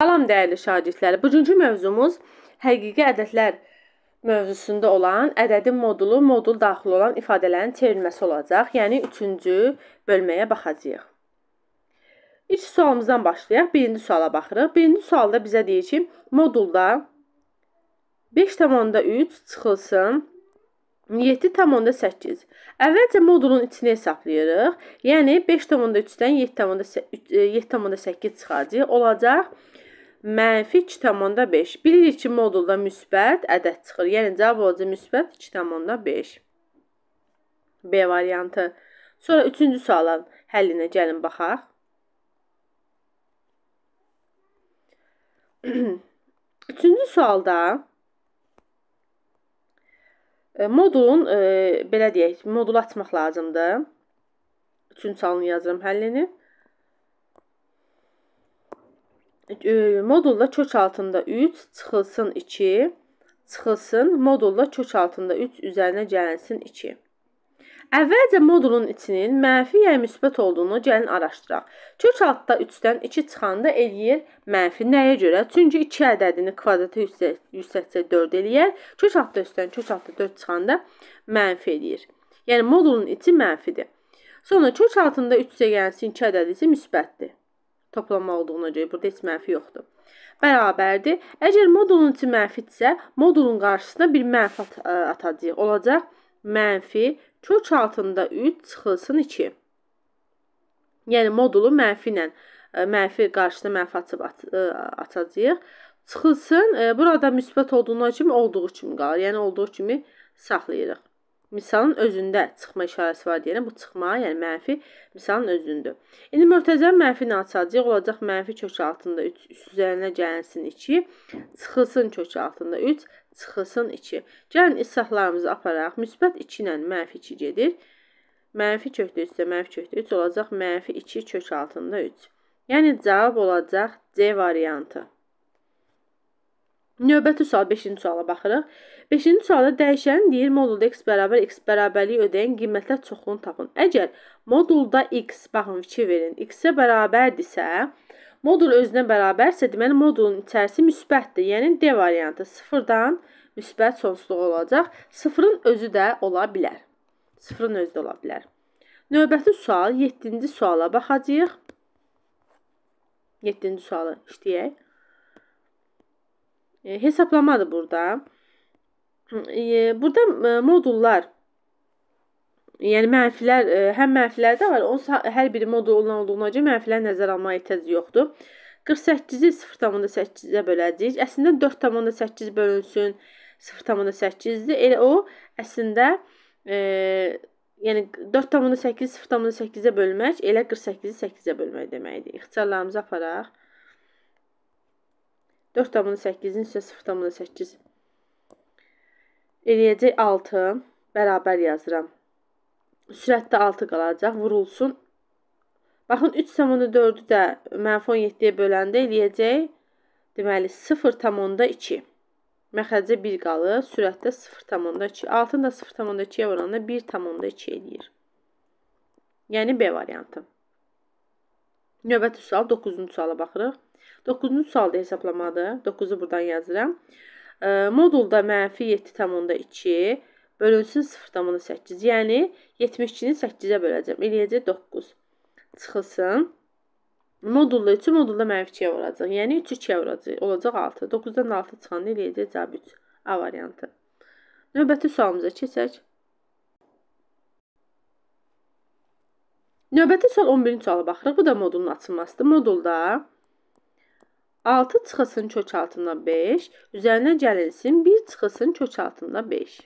Salam dəyərli şagirdlər. Bugünkü mövzumuz həqiqi ədədlər mövzusunda olan ədədin modulu, modul daxil olan ifadələrin çevrilməsi olacaq. Yəni 3-cü bölməyə baxacağıq. İlk sualımızdan başlayaq. Birinci suala baxırıq. Birinci sualda bizə deyir ki, modulda 5.3 çıxılsın 7.8. Əvvəlcə modulun içini hesablayırıq. Yəni 5.3-dən 7.8 çıxacağıq. Olacaq mənfi 2,5. Bilirik ki, modulda müsbət ədəd çıxır. Yəni cavab olacaq müsbət 2,5. B variantı. Sonra üçüncü sualın həllinə gəlin baxaq. üçüncü sualda e, modulun e, belə deyək, modulu açmaq lazımdır. Üçüncü sualını yazıram həllini modulla kök altında 3 çıxılsın 2, çıxılsın modulla kök altında 3 üzərinə gəlinsin 2. Əvvəlcə modulun içinin mənfi ya yəni müsbət olduğunu gəlin araşdıraq. Kök altda 3-dən 2 çıxanda eləyir mənfi nəyə görə? Çünki 2 ədədini kvadratı yüksəkcə 4 eləyər. Kök altda 3-dən kök altda 4 çıxanda mənfi eləyir. Yəni modulun içi mənfidir. Sonra kök altında 3 üsə gəlsin 2 ədədi isə müsbətdir toplanma olduğuna görə burada heç mənfi yoxdur. Bərabərdir. Əgər modulun içi mənfidirsə, modulun qarşısına bir mənfi at e, atacağıq. Olacaq mənfi kök altında 3 çıxılsın 2. Yəni modulu mənfi ilə e, mənfi qarşısına mənfi açıb at e, atacağıq. Çıxılsın, burada müsbət olduğuna kimi olduğu kimi qalır. Yəni olduğu kimi saxlayırıq misalın özündə çıxma işarəsi var deyirəm. Bu çıxma, yəni mənfi misalın özündür. İndi mötəzər mənfi naçacıq olacaq mənfi kök altında 3 üst üzərinə gəlinsin 2, çıxılsın kök altında 3, çıxılsın 2. Gəlin islahlarımızı aparaq müsbət 2 ilə mənfi 2 gedir. Mənfi kökdə 3 də mənfi kökdə 3 olacaq mənfi 2 kök altında 3. Yəni cavab olacaq C variantı. Növbəti sual 5-ci suala baxırıq. 5-ci sualda dəyişən deyir modulda x bərabər x bərabərliyi ödəyən qiymətlər çoxluğunu tapın. Əgər modulda x, baxın fikir verin, x-ə bərabərdirsə, modul özünə bərabərsə, deməli modulun içərisi müsbətdir. Yəni D variantı 0-dan müsbət sonsuzluq olacaq. 0-ın özü də ola bilər. 0-ın özü də ola bilər. Növbəti sual 7-ci suala baxacağıq. 7-ci sualı işləyək e, hesaplamadır burada. E, burada e, modullar yəni mənfilər e, həm mənfilər də var. Onun hər biri modulun olduğuna görə mənfilər nəzərə almağa ehtiyac yoxdur. 48-i 0.8-ə böləcəyik. Əslində 4.8 bölünsün 0.8-dir. Elə o əslində e, yəni 4.8 0.8-ə bölmək elə 48-i 8-ə bölmək deməkdir. İxtisarlarımızı aparaq. 4,8-in isə 0,8 eləyəcək 6 bərabər yazıram. Sürətdə 6 qalacaq, vurulsun. Baxın 3,4-ü də mənfi 17-yə böləndə eləyəcək deməli 0,2. Məxərcə 1 qalır, sürətdə 0,2. Altın da 0,2-yə vuranda 1,2 eləyir. Yəni B variantı. Növbəti sual 9-cu suala baxırıq. 9-cu sualda hesablamadır. 9-u buradan yazıram. E, modulda mənfi 7,2 bölünsün 0,8. Yəni 72-ni 8-ə böləcəm. Eləyəcək 9. Çıxılsın. Modulla 3-ü modulda mənfi 2-yə vuracaq. Yəni 3 2-yə vuracaq. Olacaq 6. 9-dan 6 çıxanda eləyəcək cavab 3. A variantı. Növbəti sualımıza keçək. Növbəti sual 11-ci suala baxırıq. Bu da modulun açılmasıdır. Modulda 6 çıxılsın kök altında 5, üzərinə gəlinsin 1 çıxılsın kök altında 5.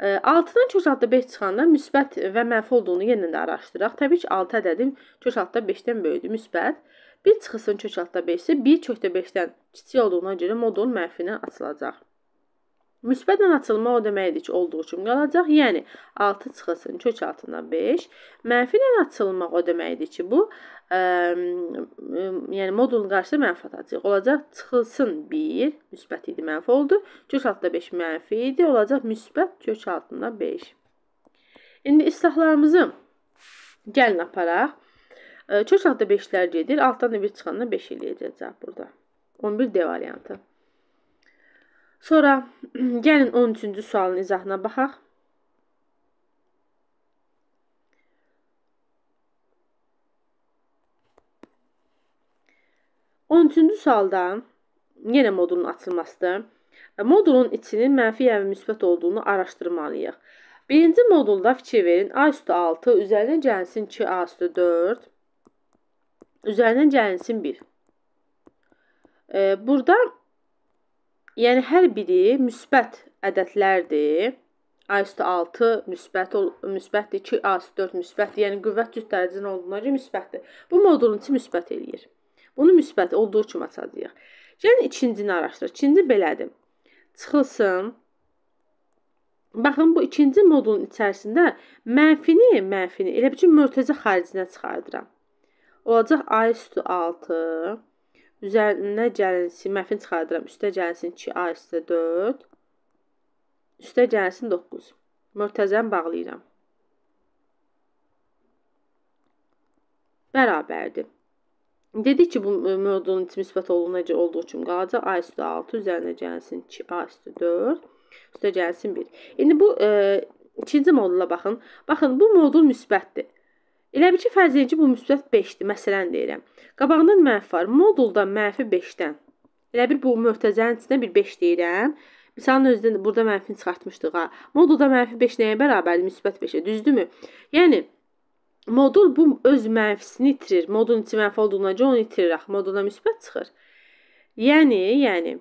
6-dan e, kök altında 5 çıxanda müsbət və mənfi olduğunu yenə də araşdıraq. Təbii ki, 6 ədədin kök altında 5-dən böyüdür, müsbət. 1 çıxılsın kök altında 5 isə 1 kökdə 5-dən kiçik olduğuna görə modul mənfinə açılacaq. Müsbətən açılma o deməkdir ki, olduğu kimi qalacaq. Yəni 6 çıxılsın kök altına 5. Mənfilən açılmaq o deməkdir ki, bu ə, ə, yəni modulun qarşısına mənfi atacağıq. Olacaq çıxılsın 1, müsbət idi, mənfi oldu. Kök altında 5 mənfi idi, olacaq müsbət kök altında 5. İndi islahlarımızı gəlin aparaq. Kök altında 5-lər gedir, altdan da 1 çıxanda 5 eləyəcəyik burada. 11 D variantı. Sonra gəlin 13-cü sualın izahına baxaq. On üçüncü sualda yenə modulun açılmasıdır. Modulun içinin mənfi və yəni müsbət olduğunu araşdırmalıyıq. Birinci modulda fikir verin. A üstü 6, üzərinə gəlinsin 2, A üstü 4, üzərinə gəlinsin 1. E, burada Yəni hər biri müsbət ədədlərdir. A üstü 6 müsbət ol, müsbətdir, 2 A üstü 4 müsbətdir. Yəni qüvvət cüt dərəcəsində olduğuna görə müsbətdir. Bu modulun içi müsbət eləyir. Bunu müsbət olduğu kimi açacağıq. Yəni ikincini araşdırır. İkinci belədir. Çıxılsın. Baxın bu ikinci modulun içərisində mənfini, mənfini elə bir ki mörtəzə xaricinə çıxardıram. Olacaq A üstü 6 Üzərinə gəlinsin, məfin çıxardıram. Üstə gəlinsin 2A üstə 4. Üstə gəlinsin 9. Mörtəzəni bağlayıram. Bərabərdir. Dedik ki, bu mövzunun müsbət olduğu necə olduğu kimi qalacaq. A üstə 6 üzərinə gəlsin 2, A üstə 4, üstə gəlsin 1. İndi bu e, ikinci modula baxın. Baxın, bu modul müsbətdir. Elə bil ki, fərz edici bu müsbət 5-dir, məsələn deyirəm. Qabağından mənfi var. Modulda mənfi 5-dən. Elə bil bu möhtəzənin içində bir 5 deyirəm. Misalın özündə burada mənfini çıxartmışdıq ha. Modulda mənfi 5 nəyə bərabərdir? Müsbət 5-ə, düzdürmü? Yəni modul bu öz mənfisini itirir. Modulun içi mənfi olduğuna görə onu itirir. Axı modulda müsbət çıxır. Yəni, yəni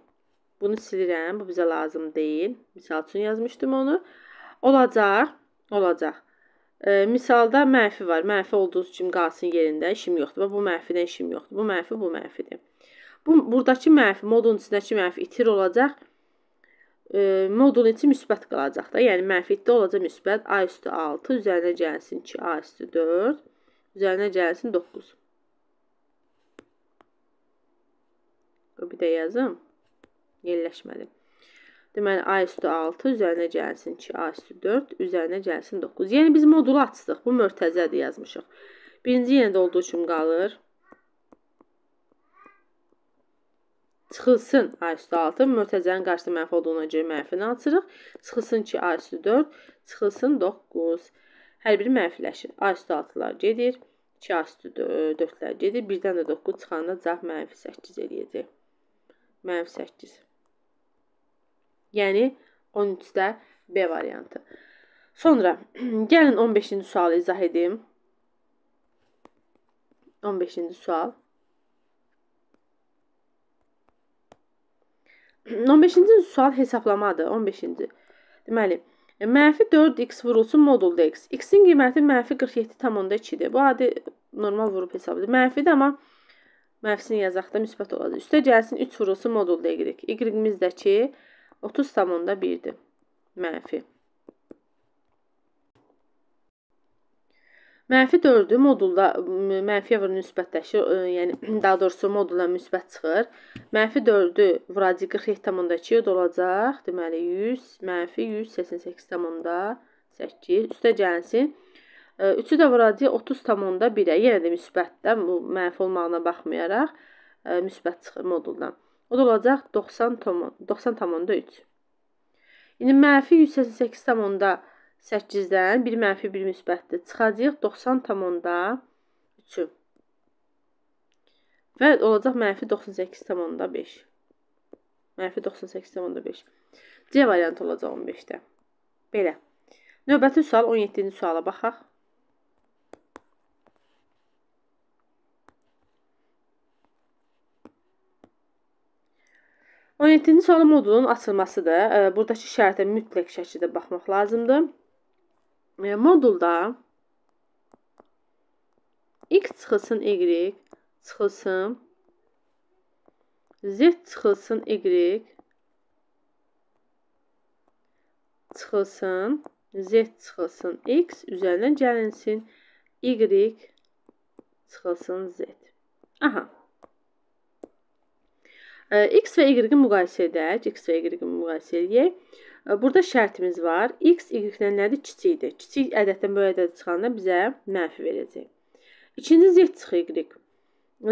bunu silirəm. Bu bizə lazım deyil. Misal üçün yazmışdım onu. Olacaq, olacaq. E, misalda mənfi var. Mənfi olduğunuz kimi qalsın yerində, işim yoxdur. Bu mənfidən işim yoxdur. Bu mənfi, bu mənfidir. Bu burdakı mənfi, modulun içindəki mənfi itir olacaq. E, modulun içi müsbət qalacaq da. Yəni mənfidə olacaq müsbət a üstü 6 üzərinə gəlsin 2 a üstü 4 üzərinə gəlsin 9. Bir də yazım. Yerləşmədi. Deməli, A üstü 6 üzərinə gəlsin 2, A üstü 4 üzərinə gəlsin 9. Yəni, biz modulu açdıq. Bu mörtəzədir yazmışıq. Birinci yenə də olduğu üçün qalır. Çıxılsın A üstü 6. Mörtəzənin qarşıda mənfi olduğuna görə mənfini açırıq. Çıxılsın 2, A üstü 4. Çıxılsın 9. Hər biri mənfiləşir. A üstü 6-lar gedir. 2 A üstü 4-lər gedir. Birdən də 9 çıxanda cavab mənfi 8 eləyəcək. Mənfi 8. Yəni 13-də B variantı. Sonra gəlin 15-ci sualı izah edim. 15-ci sual. 15-ci sual hesablamadır. 15-ci. Deməli, mənfi 4x vurulsun modulda x. x-in qiyməti mənfi 47,2-dir. Bu adi normal vurub hesabıdır. Mənfidir, amma mənfisini yazaq da müsbət olacaq. Üstə gəlsin 3 vurulsun modulda y. Y-imiz də ki, 4 30,1-dir. Mənfi. Mənfi 4-ü modulda mənfiyə vur nisbətləşir, yəni daha doğrusu modula müsbət çıxır. Mənfi 4-ü vuracaq 47,2 olacaq. Deməli 100 mənfi 188,8 üstə gəlsin. 3-ü də vuracaq 30,1-ə. Yenə də müsbətdən bu mənfi olmağına baxmayaraq müsbət çıxır moduldan. O da olacaq 90,3. İndi mənfi 188,8-dən bir mənfi bir müsbətdir. Çıxacaq 90,3-ü. Və olacaq mənfi 98,5. Mənfi 98,5. C variantı olacaq 15-də. Belə. Növbəti sual 17-ci suala baxaq. 17-ci sual modulun açılmasıdır. Buradakı şərtə mütləq şəkildə baxmaq lazımdır. Modulda x çıxılsın y, çıxılsın z çıxılsın y, çıxılsın z çıxılsın x, üzərindən gəlinsin y çıxılsın z. Aha. X və Y-i müqayisə edək. X və Y-i müqayisə edək. Burada şərtimiz var. X, Y-dən nədir? Kiçikdir. Kiçik ədəddən böyük ədəd çıxanda bizə mənfi verəcək. İkinci Z çıxı Y.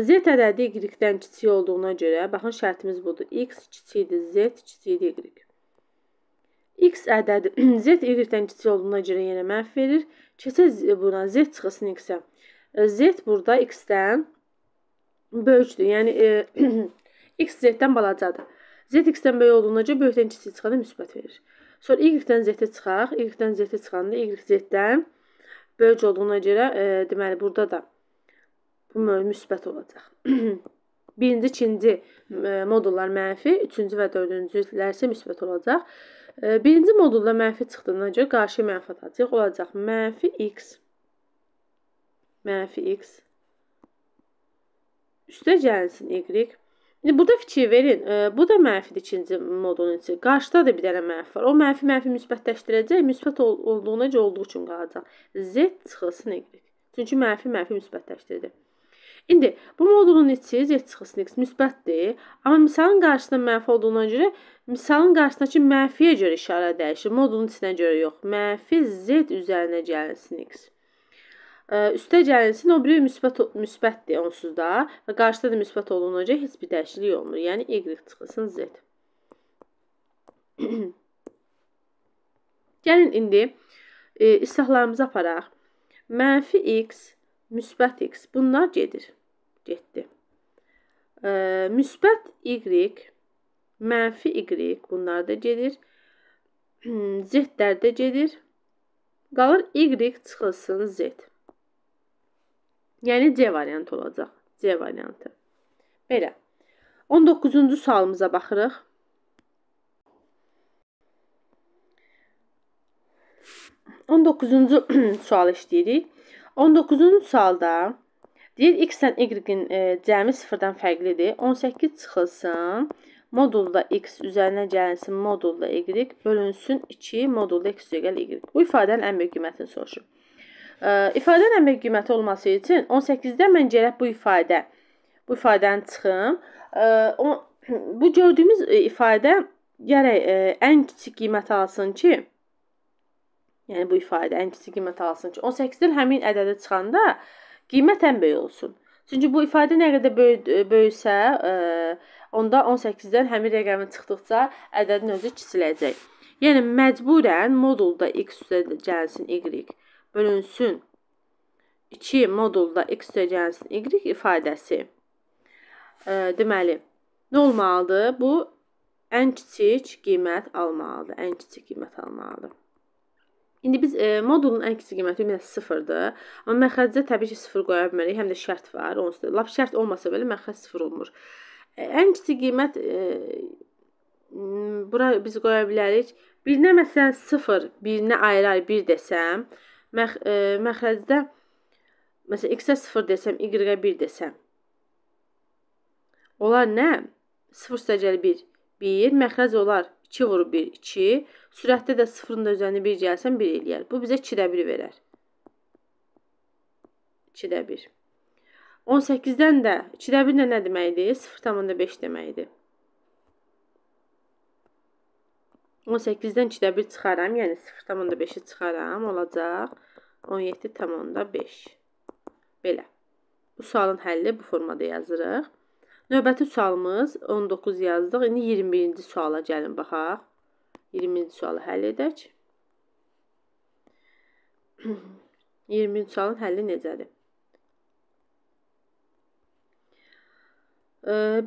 Z ədədi Y-dən kiçik olduğuna görə, baxın şərtimiz budur. X kiçikdir, Z kiçikdir, Y. X ədədi Z Y-dən kiçik olduğuna görə yenə mənfi verir. Keçək buna Z çıxısını X-ə. Z burada X-dən böyükdür. Yəni, e, X Z-dən balacadır. Z X-dən böyük olduğunca böyükdən kiçik çıxanda müsbət verir. Sonra Y-dən Z-ə çıxaq. Y-dən Z-ə çıxanda Y Z-dən böyük olduğuna görə, e, deməli burada da bu müsbət olacaq. Birinci, ikinci e, modullar mənfi, üçüncü və dördüncülər isə müsbət olacaq. E, birinci modulda mənfi çıxdığına görə qarşı mənfi atacaq. Olacaq mənfi x mənfi x üstə gəlinsin y İndi e, burada fikir verin. E, bu da mənfidir ikinci modulun içi. Qarşıda da bir dənə mənfi var. O mənfi mənfi müsbətləşdirəcək. Müsbət ol olduğu necə olduğu üçün qalacaq. Z çıxılsın y. Çünki mənfi mənfi müsbətləşdirdi. İndi bu modulun içi z çıxılsın x müsbətdir. Amma misalın qarşısında mənfi olduğuna görə misalın qarşısındakı mənfiyə görə işarə dəyişir. Modulun içinə görə yox. Mənfi z üzərinə gəlsin x. Üstə gəlinsin, o biri müsbət, müsbətdir onsuz da və qarşıda da müsbət olunacaq, heç bir dəyişiklik olmur. Yəni, y çıxılsın z. Gəlin indi e, islahlarımızı aparaq. Mənfi x, müsbət x. Bunlar gedir. Getdi. E, müsbət y, mənfi y. Bunlar da gedir. Z-lər də gedir. Qalır y çıxılsın z. Yəni C variantı olacaq. C variantı. Belə. 19-cu sualımıza baxırıq. On doqquzuncu sual işləyirik. On doqquzuncu sualda deyir x-dən y-in e, cəmi sıfırdan fərqlidir. 18 çıxılsın, modulda x üzərinə gəlinsin, modulda y, bölünsün 2, modulda x üzəgəl y. Bu ifadənin ən böyük qiymətini soruşur ifadə nəmrə qiyməti olması üçün 18-də mən gərək bu ifadə bu ifadəni çıxım. O bu gördüyümüz e, ifadə gərək e, ən kiçik qiymət alsın ki, yəni bu ifadə ən kiçik qiymət alsın ki, 18-dən həmin ədədə çıxanda qiymət ən böyük olsun. Çünki bu ifadə nə qədər böyük e, böyüksə, onda 18-dən həmin rəqəmin çıxdıqca ədədin özü kiçiləcək. Yəni məcburən modulda x üstə gəlsin y bölünsün 2 modulda x üstəgəlsin y ifadəsi. E, deməli, nə olmalıdır? Bu ən kiçik qiymət almalıdır. Ən kiçik qiymət almalıdır. İndi biz e, modulun ən kiçik qiyməti ümumiyyətlə 0-dır. Amma məxrəcdə təbii ki 0 qoya bilmərik. Həm də şərt var. Onsuz da lap şərt olmasa belə məxrəc 0 olmur. E, ən kiçik qiymət e, bura biz qoya bilərik. Birinə məsələn 0, birinə ayrı-ayrı 1 desəm, -ayr məx ə, məxrəcdə məsələn x-ə 0 desəm, y-ə 1 desəm. Onlar nə? 0 səcəli 1, 1 məxrəc olar. 2 vurub 1, 2. Sürətdə də 0-ın da üzərinə 1 gəlsən 1 eləyər. Bu bizə 2-də 1 verər. 2-də 1. 18-dən də 2-də 1 də nə deməkdir? 0,5 deməkdir. 18-dən 2-də 1 çıxaram, yəni 0,5-i çıxaram, olacaq 17,5. Belə. Bu sualın həlli bu formada yazırıq. Növbəti sualımız 19 yazdıq. İndi 21-ci suala gəlin baxaq. 20-ci sualı həll edək. 20-ci sualın həlli necədir?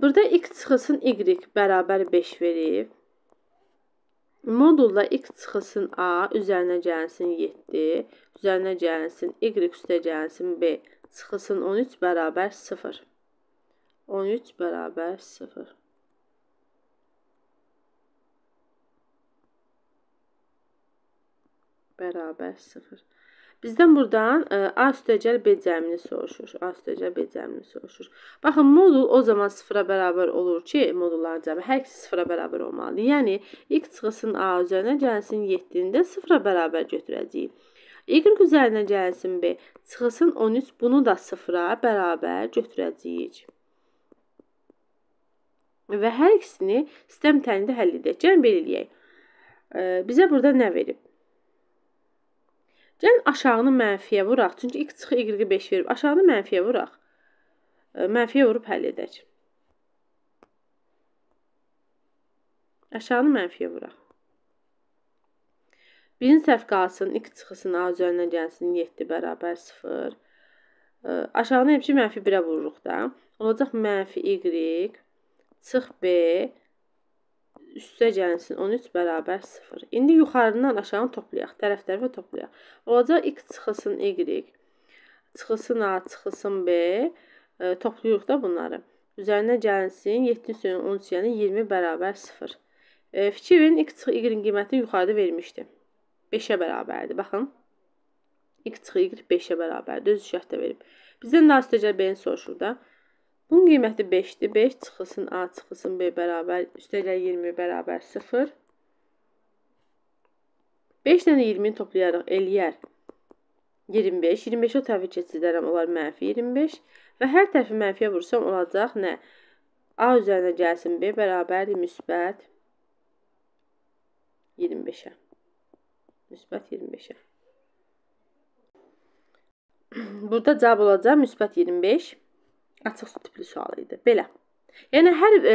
Burada x çıxılsın y bərabər 5 verib. Modulda x çıxılsın a, üzərinə gəlsin 7, üzərinə gəlsin y üstə gəlsin b, çıxılsın 13 bərabər 0. 13 bərabər 0. Bərabər 0. Bizdən buradan ə, e, A üstəgəl B cəmini soruşur. A üstəgəl B cəmini soruşur. Baxın, modul o zaman sıfıra bərabər olur ki, modulların cəmi hər ikisi sıfıra bərabər olmalıdır. Yəni, x çıxısının A üzərinə gəlsin 7-ni də sıfıra bərabər götürəcəyik. Y üzərinə gəlsin B, çıxılsın 13, bunu da sıfıra bərabər götürəcəyik. Və hər ikisini sistem təlində həll edək. Gəlin belə eləyək. E, bizə burada nə verib? Gəlin aşağını mənfiyə vuraq. Çünki x çıxı y-i 5 verib. Aşağını mənfiyə vuraq. E, mənfiyə vurub həll edək. Aşağını mənfiyə vuraq. Birinci sərf qalsın, 2 çıxısın, A üzərinə gəlsin, 7 bərabər 0. E, aşağını hepsi mənfi 1-ə vururuq da. Olacaq mənfi y, çıx B, üstə gəlsin 13 bərabər 0. İndi yuxarıdan aşağını toplayaq, tərəf-tərəfə toplayaq. Olacaq x çıxılsın y, çıxılsın a, çıxılsın b, e, toplayırıq da bunları. Üzərinə gəlinsin 7 üstünün 13 yəni 20 bərabər 0. E, fikir verin x çıx y-in qiymətini yuxarıda vermişdi. 5-ə bərabərdir. Baxın. x çıx y 5-ə bərabərdir. Öz şərtdə verib. Bizdən daha üstəcəl b-ni soruşur da. Bunun qiyməti 5-dir. 5 çıxılsın A, çıxılsın B bərabər, üstəgəl 20 bərabər 0. 5 ilə 20-ni toplayarıq, eləyər. 25, 25-i o tərəfi keçirdərəm, olar mənfi 25. Və hər tərəfi mənfiyə vursam olacaq nə? A üzərinə gəlsin B bərabərdir, müsbət 25-ə. Müsbət 25-ə. Burada cavab olacaq müsbət 25. Açıq tipli sual idi. Belə. Yəni hər e,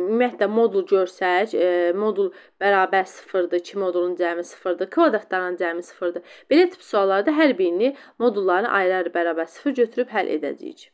ümumiyyətlə modul görsək, e, modul bərabər 0-dır, 2 modulun cəmi 0-dır, kvadratların cəmi 0-dır. Belə tip suallarda hər birini modulların ayrı-ayrı bərabər 0 götürüb həll edəcəyik.